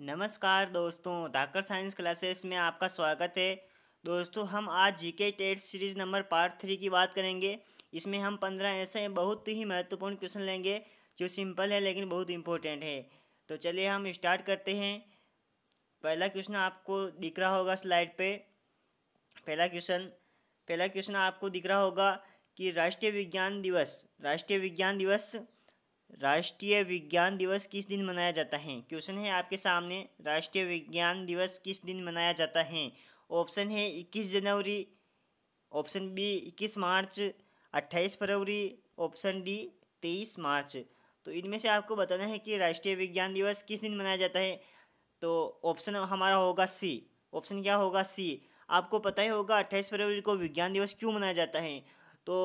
नमस्कार दोस्तों धाकर science classes में आपका स्वागत है दोस्तों हम आज GK test series number part three की बात करेंगे इसमें हम पंद्रह ऐसे बहुत ही महत्वपूर्ण क्वेश्चन लेंगे जो सिंपल है लेकिन बहुत इम्पोर्टेंट है तो चलिए हम स्टार्ट करते हैं पहला क्वेश्चन आपको दिख रहा होगा स्लाइड पे पहला क्वेश्चन पहला क्वेश्चन आपको दिख रहा होगा कि राष्ट्रीय विज्ञान दिवस राष्ट्रीय विज्ञान दिवस राष्ट्रीय विज्ञान दिवस किस दिन मनाया जाता है क्वेश्चन है आपके सामने राष्ट्रीय विज्ञान दिवस किस दिन मनाया जाता है ऑप्शन है इक्कीस जनवरी ऑप्शन बी इक्कीस मार्च अट्ठाईस फरवरी ऑप्शन डी तेईस मार्च तो इनमें से आपको बताना है कि राष्ट्रीय विज्ञान दिवस किस दिन मनाया जाता है तो ऑप्शन हमारा होगा सी ऑप्शन क्या होगा सी आपको पता ही होगा अट्ठाईस फरवरी को विज्ञान दिवस क्यों मनाया जाता है तो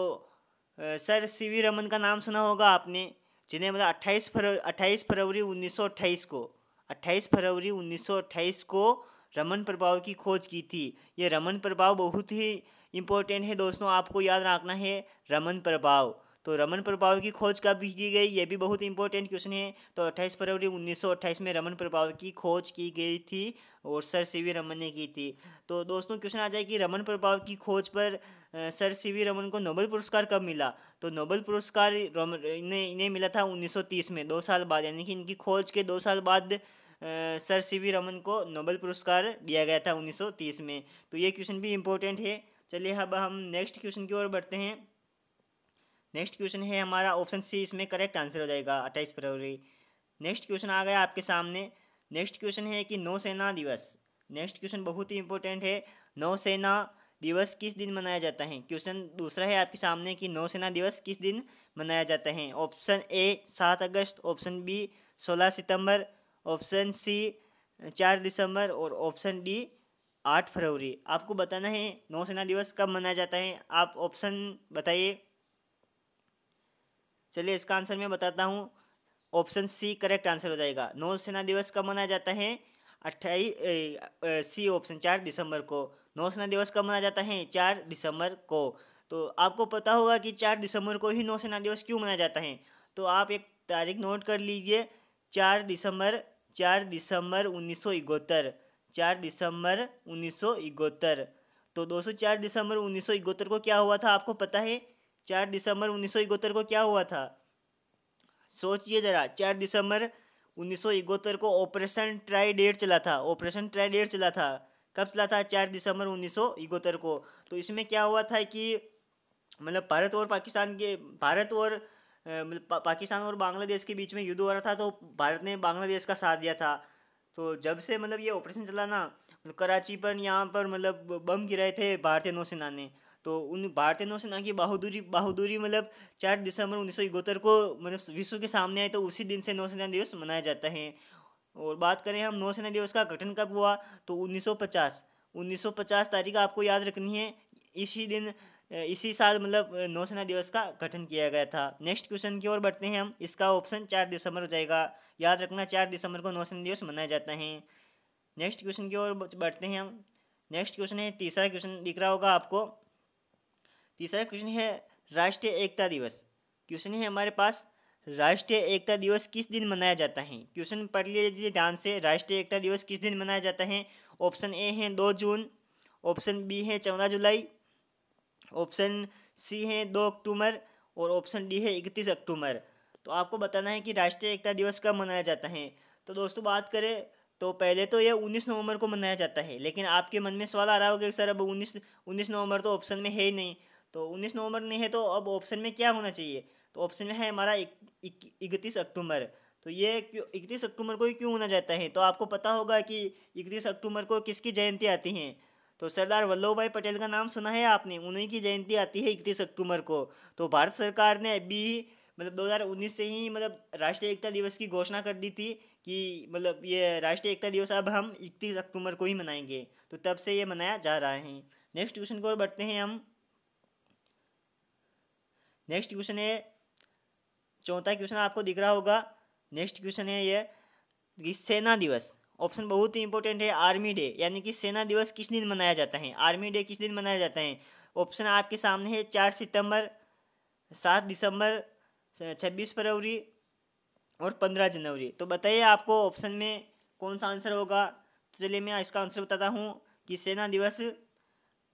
सर सी वी रमन का नाम सुना होगा आपने जिन्हें मतलब अट्ठाईस फरवरी अट्ठाईस फरवरी 1928 को 28 फरवरी 1928 को रमन प्रभाव की खोज की थी ये रमन प्रभाव बहुत ही इम्पोर्टेंट है दोस्तों आपको याद रखना है रमन प्रभाव तो रमन प्रभाव की खोज कब की गई ये भी बहुत इंपॉर्टेंट क्वेश्चन है तो 28 फरवरी 1928 में रमन प्रभाव की खोज की गई थी और सर सी वी रमन ने की थी तो दोस्तों क्वेश्चन आ जाए कि रमन प्रभाव की खोज पर सर सी वी रमन को नोबेल पुरस्कार कब मिला तो नोबेल पुरस्कार इन्हें इन्हें मिला था 1930 में दो साल बाद यानी कि इनकी खोज के दो साल बाद सर सी वी रमन को नोबेल पुरस्कार दिया गया था 1930 में तो ये क्वेश्चन भी इम्पोर्टेंट है चलिए अब हम नेक्स्ट क्वेश्चन की ओर बढ़ते हैं नेक्स्ट क्वेश्चन है हमारा ऑप्शन सी इसमें करेक्ट आंसर हो जाएगा अट्ठाईस फरवरी नेक्स्ट क्वेश्चन आ गया आपके सामने नेक्स्ट क्वेश्चन है कि नौसेना दिवस नेक्स्ट क्वेश्चन बहुत ही इंपॉर्टेंट है नौसेना दिवस किस दिन मनाया जाता है क्वेश्चन दूसरा है आपके सामने कि नौसेना दिवस किस दिन मनाया जाता है ऑप्शन ए सात अगस्त ऑप्शन बी सोलह सितंबर ऑप्शन सी चार दिसंबर और ऑप्शन डी आठ फरवरी आपको बताना है नौसेना दिवस कब मनाया जाता है आप ऑप्शन बताइए चलिए इसका आंसर मैं बताता हूँ ऑप्शन सी करेक्ट आंसर हो जाएगा नौसेना दिवस कब मनाया जाता है अट्ठाईस सी ऑप्शन चार दिसंबर को नौसेना दिवस कब मनाया जाता है चार दिसंबर को तो आपको पता होगा कि चार दिसंबर को ही नौसेना दिवस क्यों मनाया जाता है तो आप एक तारीख नोट कर लीजिए चार दिसंबर चार दिसंबर उन्नीस सौ इकहत्तर चार दिसंबर उन्नीस सौ इकहत्तर तो दोस्तों चार दिसंबर उन्नीस सौ इकहत्तर को क्या हुआ था आपको पता है चार दिसंबर उन्नीस सौ इकहत्तर को क्या हुआ था सोचिए ज़रा चार दिसंबर उन्नीस को ऑपरेशन ट्राई डेट चला था ऑपरेशन ट्राई डेट चला था कब चला था चार दिसंबर उन्नीस को तो इसमें क्या हुआ था कि मतलब भारत और पाकिस्तान के भारत और मतलब पा, पाकिस्तान और बांग्लादेश के बीच में युद्ध हो रहा था तो भारत ने बांग्लादेश का साथ दिया था तो जब से मतलब ये ऑपरेशन चला ना मतलब कराची पर यहाँ पर मतलब बम गिराए थे भारतीय नौसेना ने तो उन भारतीय नौसेना की बहादुरी बहादुरी मतलब चार दिसंबर उन्नीस सौ को मतलब विश्व के सामने आए तो उसी दिन से नौसेना दिवस मनाया जाता है और बात करें हम नौसेना दिवस का गठन कब हुआ तो 1950 1950 तारीख आपको याद रखनी है इसी दिन इसी साल मतलब नौसेना दिवस का गठन किया गया था नेक्स्ट क्वेश्चन की ओर बढ़ते हैं हम इसका ऑप्शन चार दिसंबर हो जाएगा याद रखना चार दिसंबर को नौसेना दिवस मनाया जाता है नेक्स्ट क्वेश्चन की ओर बढ़ते हैं हम नेक्स्ट क्वेश्चन है तीसरा क्वेश्चन दिख रहा होगा आपको तीसरा क्वेश्चन है राष्ट्रीय एकता दिवस क्वेश्चन है हमारे पास राष्ट्रीय एकता दिवस किस दिन मनाया जाता है क्वेश्चन पढ़ लीजिए ध्यान से राष्ट्रीय एकता दिवस किस दिन मनाया जाता है ऑप्शन ए है दो जून ऑप्शन बी है चौदह जुलाई ऑप्शन सी है दो अक्टूबर और ऑप्शन डी है इकतीस अक्टूबर तो आपको बताना है कि राष्ट्रीय एकता दिवस कब मनाया जाता है तो दोस्तों बात करें तो पहले तो यह उन्नीस नवंबर को मनाया जाता है लेकिन आपके मन में सवाल आ रहा होगा कि सर अब उन्नीस उन्नीस नवंबर तो ऑप्शन में है ही नहीं तो उन्नीस नवंबर नहीं है तो अब ऑप्शन में क्या होना चाहिए तो ऑप्शन में है हमारा इकतीस अक्टूबर तो ये इकतीस अक्टूबर को ही क्यों होना जाता है तो आपको पता होगा कि इकतीस अक्टूबर को किसकी जयंती आती है तो सरदार वल्लभ भाई पटेल का नाम सुना है आपने उन्हीं की जयंती आती है इकतीस अक्टूबर को तो भारत सरकार ने अभी मतलब 2019 से ही मतलब राष्ट्रीय एकता दिवस की घोषणा कर दी थी कि मतलब ये राष्ट्रीय एकता दिवस अब हम इकतीस अक्टूबर को ही मनाएंगे तो तब से ये मनाया जा रहा है नेक्स्ट क्वेश्चन को और बढ़ते हैं हम नेक्स्ट क्वेश्चन है चौथा क्वेश्चन आपको दिख रहा होगा नेक्स्ट क्वेश्चन है ये कि सेना दिवस ऑप्शन बहुत ही इंपॉर्टेंट है आर्मी डे यानी कि सेना दिवस किस दिन मनाया जाता है आर्मी डे किस दिन मनाया जाता है ऑप्शन आपके सामने है चार सितंबर सात दिसंबर छब्बीस फरवरी और पंद्रह जनवरी तो बताइए आपको ऑप्शन में कौन सा आंसर होगा तो चलिए मैं इसका आंसर बताता हूँ कि सेना दिवस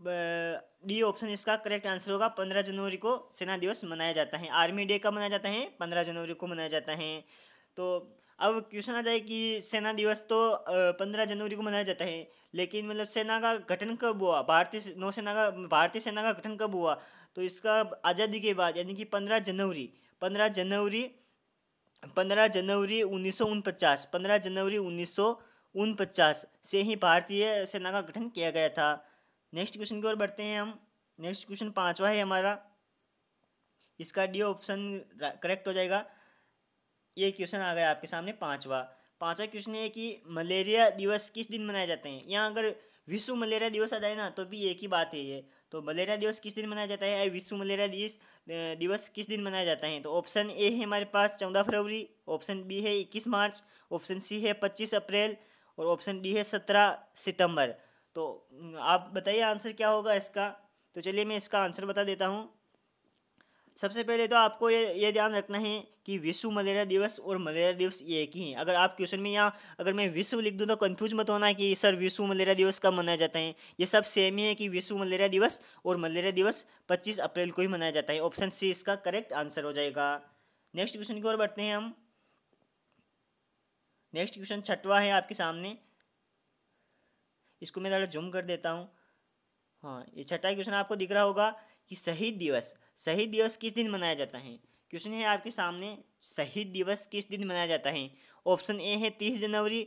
डी ऑप्शन इसका करेक्ट आंसर होगा पंद्रह जनवरी को सेना दिवस मनाया जाता है आर्मी डे कब मनाया जाता है पंद्रह जनवरी को मनाया जाता है तो अब क्वेश्चन आ जाए कि सेना दिवस तो पंद्रह जनवरी को मनाया जाता है लेकिन मतलब सेना का गठन कब हुआ भारतीय नौसेना का भारतीय सेना का गठन कब हुआ तो इसका आज़ादी के बाद यानी कि पंद्रह जनवरी पंद्रह जनवरी पंद्रह जनवरी उन्नीस सौ उनपचास पंद्रह जनवरी उन्नीस सौ उनपचास से ही भारतीय सेना का गठन किया गया था नेक्स्ट क्वेश्चन की ओर बढ़ते हैं हम नेक्स्ट क्वेश्चन पांचवा है हमारा इसका डी ऑप्शन करेक्ट हो जाएगा ये क्वेश्चन आ गया आपके सामने पांचवा पांचवा क्वेश्चन है कि मलेरिया दिवस किस दिन मनाए जाते हैं यहाँ अगर विश्व मलेरिया दिवस आ जाए ना तो भी एक ही बात है ये तो मलेरिया दिवस किस दिन मनाया जाता है विश्व मलेरिया दिवस दिवस किस दिन मनाया जाता है तो ऑप्शन ए है हमारे पास चौदह फरवरी ऑप्शन बी है इक्कीस मार्च ऑप्शन सी है पच्चीस अप्रैल और ऑप्शन डी है सत्रह सितंबर तो आप बताइए आंसर क्या होगा इसका तो चलिए मैं इसका आंसर बता देता हूँ सबसे पहले तो आपको ये ये ध्यान रखना है कि विश्व मलेरिया दिवस और मलेरिया दिवस ये एक ही है अगर आप क्वेश्चन में यहाँ अगर मैं विश्व लिख दूँ तो कन्फ्यूज मत होना कि सर विश्व मलेरिया दिवस कब मनाया जाता है ये सब सेम ही है कि विश्व मलेरिया दिवस और मलेरिया दिवस 25 अप्रैल को ही मनाया जाता है ऑप्शन सी इसका करेक्ट आंसर हो जाएगा नेक्स्ट क्वेश्चन की ओर बढ़ते हैं हम नेक्स्ट क्वेश्चन छठवा है आपके सामने इसको मैं ज़रा जूम कर देता हूँ हाँ ये छठा क्वेश्चन आपको दिख रहा होगा कि शहीद दिवस शहीद दिवस किस दिन मनाया जाता है क्वेश्चन है आपके सामने शहीद दिवस किस दिन मनाया जाता है ऑप्शन ए है तीस जनवरी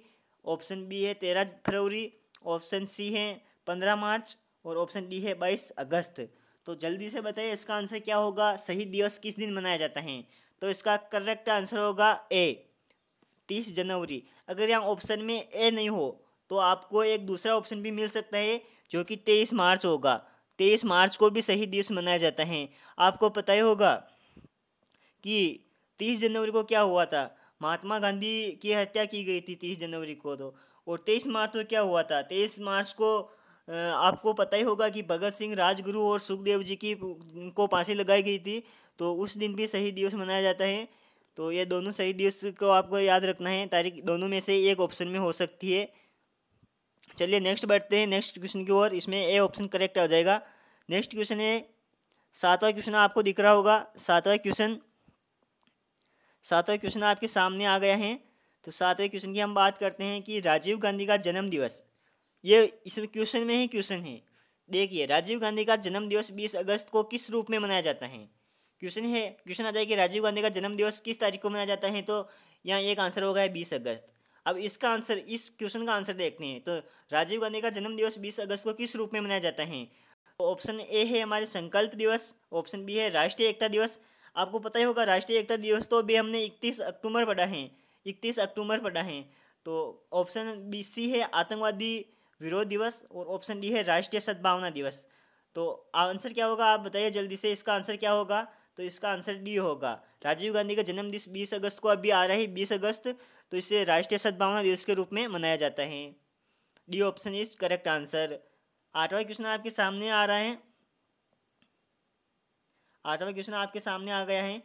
ऑप्शन बी है तेरह फरवरी ऑप्शन सी है पंद्रह मार्च और ऑप्शन डी है बाईस अगस्त तो जल्दी से बताइए इसका आंसर क्या होगा शहीद दिवस किस दिन मनाया जाता है तो इसका करेक्ट आंसर होगा ए तीस जनवरी अगर यहाँ ऑप्शन में ए नहीं हो तो आपको एक दूसरा ऑप्शन भी मिल सकता है जो कि तेईस मार्च होगा तेईस मार्च को भी सही दिवस मनाया जाता है आपको पता ही होगा कि तीस जनवरी को क्या हुआ था महात्मा गांधी की हत्या की गई थी तीस जनवरी को तो और तेईस मार्च को क्या हुआ था तेईस मार्च को आपको पता ही होगा कि भगत सिंह राजगुरु और सुखदेव जी की को फांसी लगाई गई थी तो उस दिन भी शहीद दिवस मनाया जाता है तो ये दोनों शहीद दिवस को आपको याद रखना है तारीख दोनों में से एक ऑप्शन में हो सकती है चलिए नेक्स्ट बढ़ते हैं नेक्स्ट क्वेश्चन की ओर इसमें ए ऑप्शन करेक्ट आ जाएगा नेक्स्ट क्वेश्चन है सातवां क्वेश्चन आपको दिख रहा होगा सातवां क्वेश्चन सातवां क्वेश्चन आपके सामने आ गया है तो सातवें क्वेश्चन की हम बात करते हैं कि राजीव गांधी का जन्म दिवस ये इस क्वेश्चन में ही क्वेश्चन है देखिए राजीव गांधी का जन्म दिवस बीस अगस्त को किस रूप में मनाया जाता है क्वेश्चन है क्वेश्चन आ जाए कि राजीव गांधी का जन्म दिवस किस तारीख को मनाया जाता है तो यहाँ एक आंसर होगा बीस अगस्त अब इसका आंसर इस क्वेश्चन का आंसर देखते हैं तो राजीव गांधी का जन्मदिवस बीस अगस्त को किस रूप में मनाया जाता है ऑप्शन तो ए है हमारे संकल्प दिवस ऑप्शन बी है राष्ट्रीय एकता दिवस आपको पता ही होगा राष्ट्रीय एकता दिवस तो अभी हमने इकतीस अक्टूबर पढ़ा है इकतीस अक्टूबर पढ़ा है तो ऑप्शन बी सी है आतंकवादी विरोध दिवस और ऑप्शन डी है राष्ट्रीय सद्भावना दिवस तो आंसर क्या होगा आप बताइए जल्दी से इसका आंसर क्या होगा तो इसका आंसर डी होगा राजीव गांधी का जन्मदिन बीस अगस्त को अभी आ रहा है बीस अगस्त तो इसे राष्ट्रीय सद्भावना दिवस के रूप में मनाया जाता है D option is correct answer आठवां क्वेश्चन आपके सामने आ रहा है आठवां क्वेश्चन आपके सामने आ गया है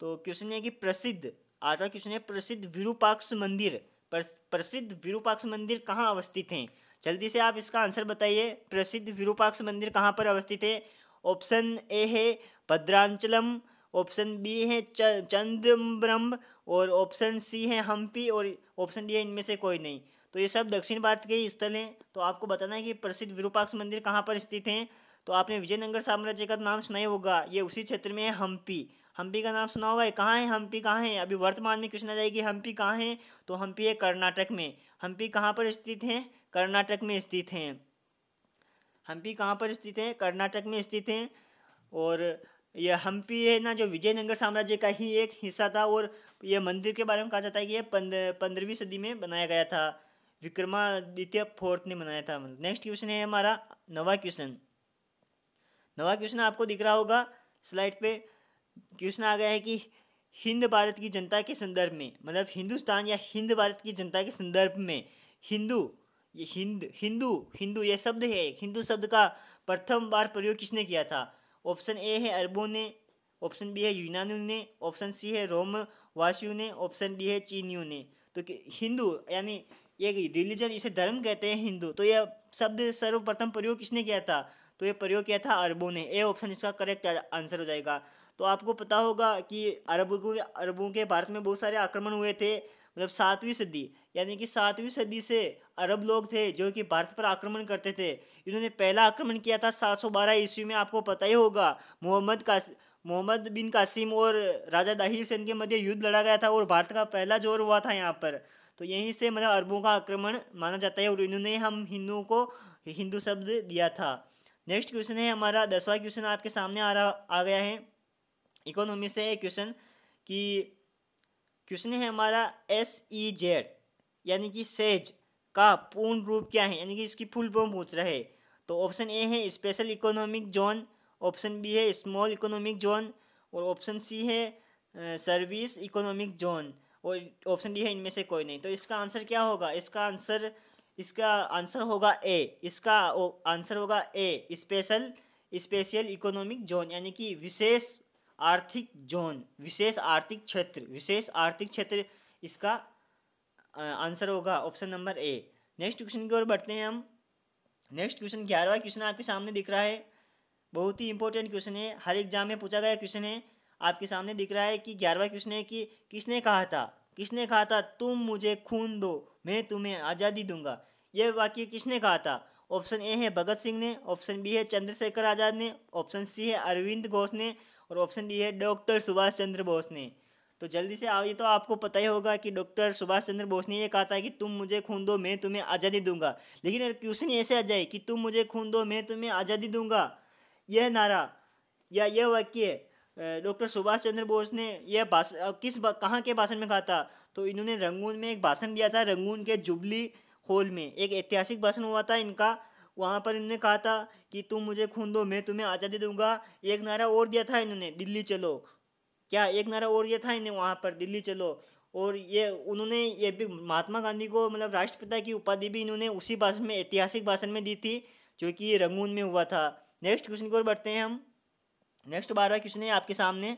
तो क्वेश्चन है कि प्रसिद्ध आठवां क्वेश्चन है प्रसिद्ध विरूपाक्ष मंदिर प्रसिद्ध विरूपाक्ष मंदिर कहाँ अवस्थित हैं जल्दी से आप इसका आंसर बताइए प्रसिद्ध विरूपाक्ष मंदिर कहाँ पर अवस्थित है ऑप्शन ए है भद्रांचलम ऑप्शन बी है चंद्रम्ब और ऑप्शन सी है हम्पी और ऑप्शन डी है इनमें से कोई नहीं तो ये सब दक्षिण भारत के ही स्थल हैं तो आपको बताना है कि प्रसिद्ध विरूपाक्ष मंदिर कहाँ पर स्थित हैं तो आपने विजयनगर साम्राज्य का नाम सुना ही होगा ये उसी क्षेत्र में है हम्पी हम्पी का नाम सुना होगा कहाँ है हम्पी कहाँ है अभी वर्तमान में क्वेश्चन आ जाएगी हम्पी कहाँ है तो हम्पी है कर्नाटक में हम्पी कहाँ पर स्थित हैं कर्नाटक में स्थित हैं हम्पी कहाँ पर स्थित हैं कर्नाटक में स्थित हैं और यह हम्पी है ना जो विजयनगर साम्राज्य का ही एक हिस्सा था और ये मंदिर के बारे में कहा जाता है कि ये पंद्रहवीं सदी में बनाया गया था विक्रमादित्य फोर्थ ने बनाया था नेक्स्ट क्वेश्चन है हमारा नवा क्वेश्चन नवा क्वेश्चन आपको दिख रहा होगा स्लाइड पे क्वेश्चन आ गया है कि हिंद भारत की जनता के संदर्भ में मतलब हिंदुस्तान या हिंद भारत की जनता के संदर्भ में हिंदू ये हिंद हिंदू हिंदू ये शब्द है हिंदू शब्द का प्रथम बार प्रयोग किसने किया था ऑप्शन ए है अरबों ने ऑप्शन बी है यूनानियों ने ऑप्शन सी है रोम वासियों ने ऑप्शन डी है चीनियों ने तो हिंदू यानी ये रिलीजन इसे धर्म कहते हैं हिंदू तो यह शब्द सर्वप्रथम प्रयोग किसने किया था तो ये प्रयोग किया था अरबों ने ए ऑप्शन इसका करेक्ट आंसर हो जाएगा तो आपको पता होगा कि अरबों को अरबों के भारत में बहुत सारे आक्रमण हुए थे मतलब सातवीं सदी यानी कि सातवीं सदी से अरब लोग थे जो कि भारत पर आक्रमण करते थे इन्होंने पहला आक्रमण किया था 712 ईस्वी में आपको पता ही होगा मोहम्मद का मोहम्मद बिन कासिम और राजा दाहिर सेन के मध्य युद्ध लड़ा गया था और भारत का पहला जोर हुआ था यहाँ पर तो यहीं से मतलब अरबों का आक्रमण माना जाता है और इन्होंने हम हिंदुओं को हिंदू शब्द दिया था नेक्स्ट क्वेश्चन है हमारा दसवा क्वेश्चन आपके सामने आ रहा आ गया है इकोनॉमी से क्वेश्चन कि क्वेश्चन है हमारा एस ई जेड यानी कि सेज का पूर्ण रूप क्या है यानी कि इसकी फुल फॉर्म पूछ रहे तो ऑप्शन ए है special economic zone option B है स्मॉल इकोनॉमिक जोन और ऑप्शन सी है सर्विस इकोनॉमिक जोन और ऑप्शन डी है इनमें से कोई नहीं तो इसका आंसर क्या होगा इसका आंसर इसका आंसर होगा ए इसका आंसर होगा A special special economic zone यानी कि विशेष आर्थिक जोन विशेष आर्थिक क्षेत्र विशेष आर्थिक क्षेत्र इसका आंसर होगा option number A next question की ओर बढ़ते हैं हम नेक्स्ट क्वेश्चन ग्यारहवा क्वेश्चन आपके सामने दिख रहा है बहुत ही इंपॉर्टेंट क्वेश्चन है हर एग्जाम में पूछा गया क्वेश्चन है आपके सामने दिख रहा है कि ग्यारहवा क्वेश्चन है कि किसने कहा था किसने कहा था तुम मुझे खून दो मैं तुम्हें आज़ादी दूंगा यह वाक्य किसने कहा था ऑप्शन ए है भगत सिंह ने ऑप्शन बी है चंद्रशेखर आज़ाद ने ऑप्शन सी है अरविंद घोष ने और ऑप्शन डी है डॉक्टर सुभाष चंद्र बोस ने तो जल्दी से आओ ये तो आपको पता ही होगा कि डॉक्टर सुभाष चंद्र बोस ने ये कहा था कि तुम मुझे खून दो मैं तुम्हें आज़ादी दूंगा लेकिन क्वेश्चन ऐसे आ जाए कि तुम मुझे खून दो मैं तुम्हें आज़ादी दूंगा यह नारा या यह वाक्य डॉक्टर सुभाष चंद्र बोस ने यह भाषण किस कहाँ के भाषण में कहा था तो इन्होंने रंगून में एक भाषण दिया था रंगून के जुबली हॉल में एक ऐतिहासिक भाषण हुआ था इनका वहाँ पर इन्होंने कहा था कि तुम मुझे खून दो मैं तुम्हें आज़ादी दूंगा एक नारा और दिया था इन्होंने दिल्ली चलो क्या एक नारा और दिया था इन्हें वहाँ पर दिल्ली चलो और ये उन्होंने ये भी महात्मा गांधी को मतलब राष्ट्रपिता की उपाधि भी इन्होंने उसी भाषण में ऐतिहासिक भाषण में दी थी जो कि रंगून में हुआ था नेक्स्ट क्वेश्चन की ओर बढ़ते हैं हम नेक्स्ट बारह क्वेश्चन है आपके सामने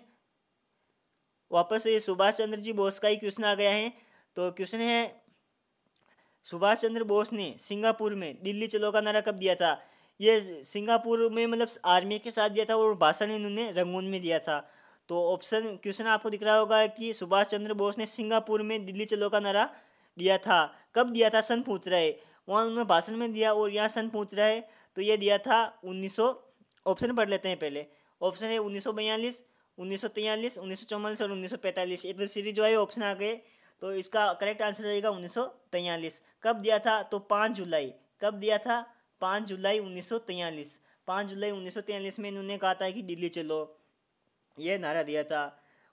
वापस ये सुभाष चंद्र जी बोस का ही क्वेश्चन आ गया है तो क्वेश्चन है सुभाष चंद्र बोस ने सिंगापुर में दिल्ली चलो का नारा कब दिया था ये सिंगापुर में मतलब आर्मी के साथ दिया था और भाषण इन्होंने रंगून में दिया था तो ऑप्शन क्वेश्चन आपको दिख रहा होगा कि सुभाष चंद्र बोस ने सिंगापुर में दिल्ली चलो का नारा दिया था कब दिया था सन पूछ रहे वहाँ उन्होंने भाषण में दिया और यहाँ सन पूछ रहे तो ये दिया था 1900 ऑप्शन पढ़ लेते हैं पहले ऑप्शन है उन्नीस सौ बयालीस उन्नीस सौ तैयलीस उन्नीस सौ चौवालीस और उन्नीस सौ पैंतालीस एक तो सीरीज जो है ऑप्शन आ गए तो इसका करेक्ट आंसर रहेगा उन्नीस सौ तैयलीस कब दिया था तो पाँच जुलाई कब दिया था पाँच जुलाई उन्नीस सौ तैयलीस पाँच जुलाई उन्नीस सौ तैयलीस में इन्होंने कहा था कि दिल्ली चलो ये नारा दिया था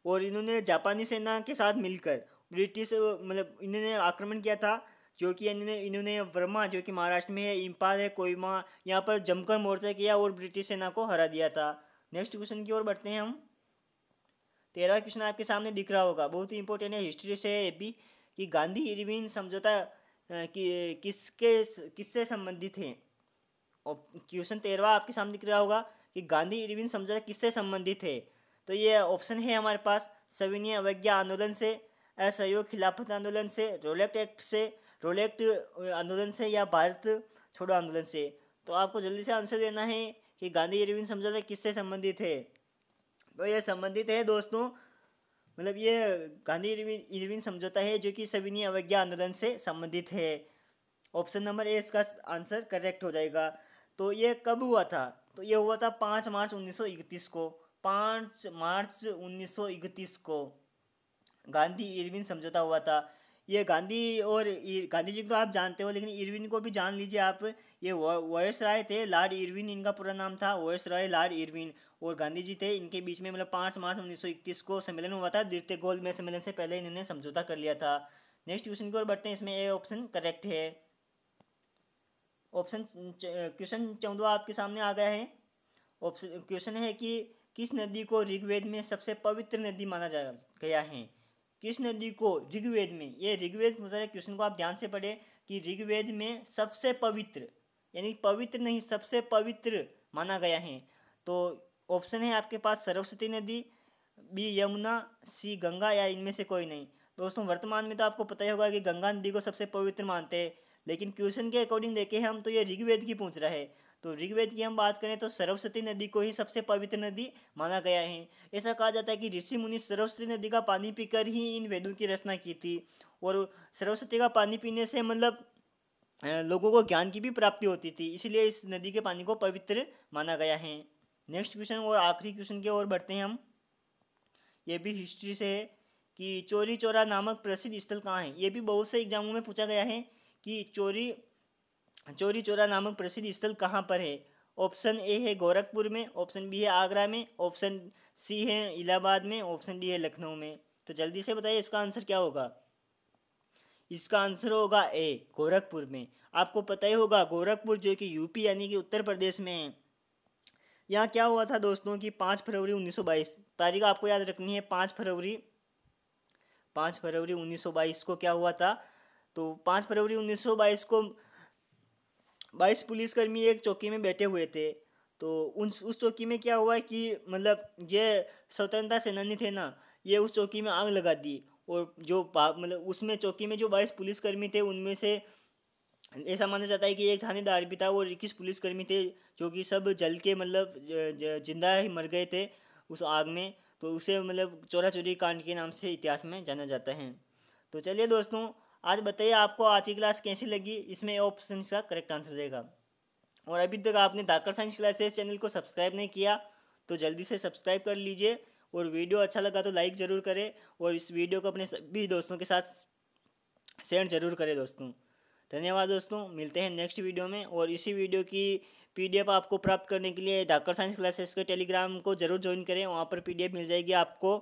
और इन्होंने जापानी सेना के साथ मिलकर ब्रिटिश मतलब इन्होंने आक्रमण किया था जो कि इन्होंने इन्होंने वर्मा जो कि महाराष्ट्र में है इम्पाल है कोयमा यहाँ पर जमकर मोर्चा किया और ब्रिटिश सेना को हरा दिया था नेक्स्ट क्वेश्चन की ओर बढ़ते हैं हम तेरहवा क्वेश्चन आपके सामने दिख रहा होगा बहुत ही इंपॉर्टेंट है हिस्ट्री से ये भी कि गांधी इरविन समझौता कि, किसके किससे संबंधित है और क्वेश्चन तेरहवा आपके सामने दिख रहा होगा कि गांधी इरविन समझौता किससे संबंधित है तो ये ऑप्शन है हमारे पास सविनय अवज्ञा आंदोलन से असहयोग खिलाफत आंदोलन से रोलेक्ट एक्ट से रोलेक्ट आंदोलन से या भारत छोड़ो आंदोलन से तो आपको जल्दी से आंसर देना है कि गांधी अरविंद समझौता किससे संबंधित है तो यह संबंधित है दोस्तों मतलब ये गांधी इरविन समझौता है जो कि सविनी अवज्ञा आंदोलन से संबंधित है ऑप्शन नंबर ए इसका आंसर करेक्ट हो जाएगा तो ये कब हुआ था तो ये हुआ था पाँच मार्च उन्नीस को पाँच मार्च उन्नीस को गांधी इरविन समझौता हुआ था ये गांधी और गांधी जी को तो आप जानते हो लेकिन इरविन को भी जान लीजिए आप ये वॉयस राय थे लार्ड इरविन इनका पूरा नाम था वॉयस राय लार्ड इरविन और गांधी जी थे इनके बीच में मतलब पाँच मार्च उन्नीस को सम्मेलन हुआ था द्वितीय में सम्मेलन से पहले इन्होंने समझौता कर लिया था नेक्स्ट क्वेश्चन की ओर बढ़ते हैं इसमें ए ऑप्शन करेक्ट है ऑप्शन क्वेश्चन चौदवा आपके सामने आ गया है ऑप्शन क्वेश्चन है कि किस नदी को ऋग्वेद में सबसे पवित्र नदी माना जा गया है किस नदी को ऋग्वेद में ये ऋग्वेद बहुत क्वेश्चन को आप ध्यान से पढ़े कि ऋग्वेद में सबसे पवित्र यानी पवित्र नहीं सबसे पवित्र माना गया है तो ऑप्शन है आपके पास सरस्वती नदी बी यमुना सी गंगा या इनमें से कोई नहीं दोस्तों वर्तमान में तो आपको पता ही होगा कि गंगा नदी को सबसे पवित्र मानते हैं लेकिन क्वेश्चन के अकॉर्डिंग देखे हम तो ये ऋग्वेद की पूछ रहा है तो ऋग्वेद की हम बात करें तो सरस्वती नदी को ही सबसे पवित्र नदी माना गया है ऐसा कहा जाता है कि ऋषि मुनि सरस्वती नदी का पानी पीकर ही इन वेदों की रचना की थी और सरस्वती का पानी पीने से मतलब लोगों को ज्ञान की भी प्राप्ति होती थी इसलिए इस नदी के पानी को पवित्र माना गया है नेक्स्ट क्वेश्चन और आखिरी क्वेश्चन की ओर बढ़ते हैं हम ये भी हिस्ट्री से है कि चोरी चोरा नामक प्रसिद्ध स्थल कहाँ है ये भी बहुत से एग्जामों में पूछा गया है कि चोरी चोरी चोरा नामक प्रसिद्ध स्थल कहाँ पर है ऑप्शन ए है गोरखपुर में ऑप्शन बी है आगरा में ऑप्शन सी है इलाहाबाद में ऑप्शन डी है लखनऊ में तो जल्दी से बताइए इसका आंसर क्या होगा इसका आंसर होगा ए गोरखपुर में आपको पता ही होगा गोरखपुर जो कि यूपी यानी कि उत्तर प्रदेश में है यहाँ क्या हुआ था दोस्तों कि पाँच फरवरी 1922 तारीख आपको याद रखनी है पाँच फरवरी पाँच फरवरी 1922 को क्या हुआ था तो पाँच फरवरी 1922 को बाईस पुलिसकर्मी एक चौकी में बैठे हुए थे तो उन उस चौकी में क्या हुआ कि मतलब ये स्वतंत्रता सेनानी थे ना ये उस चौकी में आग लगा दी और जो मतलब उसमें चौकी में जो बाईस पुलिसकर्मी थे उनमें से ऐसा माना जाता है कि एक थानेदार भी था और इक्कीस पुलिसकर्मी थे जो कि सब जल के मतलब जिंदा ही मर गए थे उस आग में तो उसे मतलब चोरा चोरी कांड के नाम से इतिहास में जाना जाता है तो चलिए दोस्तों आज बताइए आपको आज की क्लास कैसी लगी इसमें ऑप्शन का करेक्ट आंसर देगा और अभी तक आपने धाकर साइंस क्लासेस चैनल को सब्सक्राइब नहीं किया तो जल्दी से सब्सक्राइब कर लीजिए और वीडियो अच्छा लगा तो लाइक ज़रूर करें और इस वीडियो को अपने सभी दोस्तों के साथ शेयर ज़रूर करें दोस्तों धन्यवाद दोस्तों मिलते हैं नेक्स्ट वीडियो में और इसी वीडियो की पीडीएफ आपको प्राप्त करने के लिए धाकर साइंस क्लासेस के टेलीग्राम को जरूर ज्वाइन करें वहाँ पर पीडीएफ मिल जाएगी आपको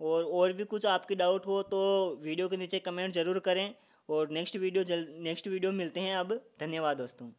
और और भी कुछ आपके डाउट हो तो वीडियो के नीचे कमेंट ज़रूर करें और नेक्स्ट वीडियो जल नेक्स्ट वीडियो मिलते हैं अब धन्यवाद दोस्तों